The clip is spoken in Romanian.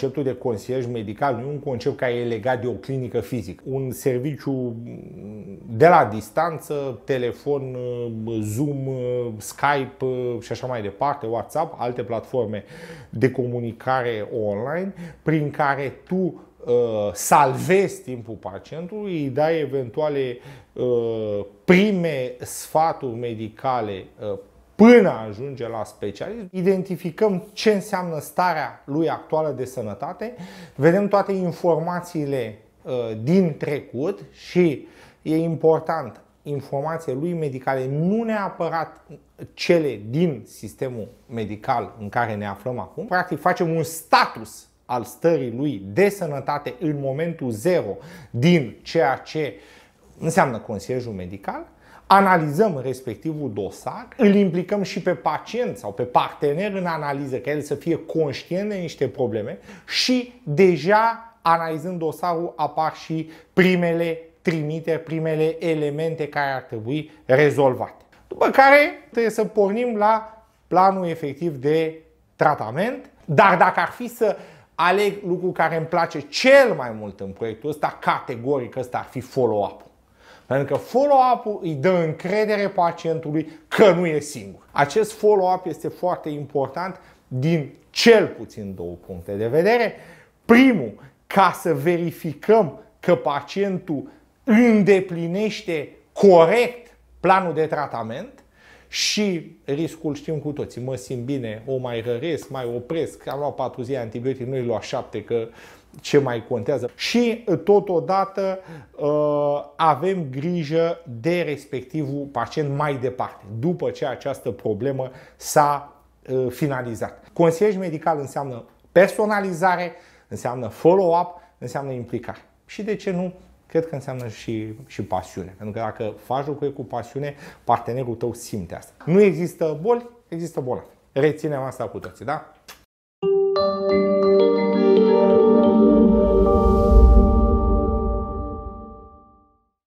conceptul de concierge medical nu e un concept care e legat de o clinică fizică. Un serviciu de la distanță, telefon, Zoom, Skype uh, și așa mai departe, WhatsApp, alte platforme de comunicare online, prin care tu uh, salvezi timpul pacientului, îi dai eventuale uh, prime sfaturi medicale până ajunge la specialist, identificăm ce înseamnă starea lui actuală de sănătate, vedem toate informațiile uh, din trecut și e important informațiile lui medicale, nu neapărat cele din sistemul medical în care ne aflăm acum. Practic facem un status al stării lui de sănătate în momentul zero din ceea ce înseamnă consiliul medical analizăm respectivul dosar, îl implicăm și pe pacient sau pe partener în analiză, ca el să fie conștient de niște probleme și deja analizând dosarul apar și primele trimite, primele elemente care ar trebui rezolvate. După care trebuie să pornim la planul efectiv de tratament, dar dacă ar fi să aleg lucrul care îmi place cel mai mult în proiectul ăsta, categoric ăsta ar fi follow-up. Pentru că follow-up-ul îi dă încredere pacientului că nu e singur. Acest follow-up este foarte important din cel puțin două puncte de vedere. Primul, ca să verificăm că pacientul îndeplinește corect planul de tratament și riscul știm cu toții. Mă simt bine, o mai răresc, mai opresc, am luat 4 zile antibiotic, nu-i lua 7 că ce mai contează. Și eh, totodată eh, avem grijă de respectivul pacient mai departe, după ce această problemă s-a eh, finalizat. Consiliu medical înseamnă personalizare, înseamnă follow-up, înseamnă implicare. Și de ce nu cred că înseamnă și, și pasiune. Pentru că dacă faci lucruri cu pasiune, partenerul tău simte asta. Nu există boli, există bolă. Reținem asta cu toții, da?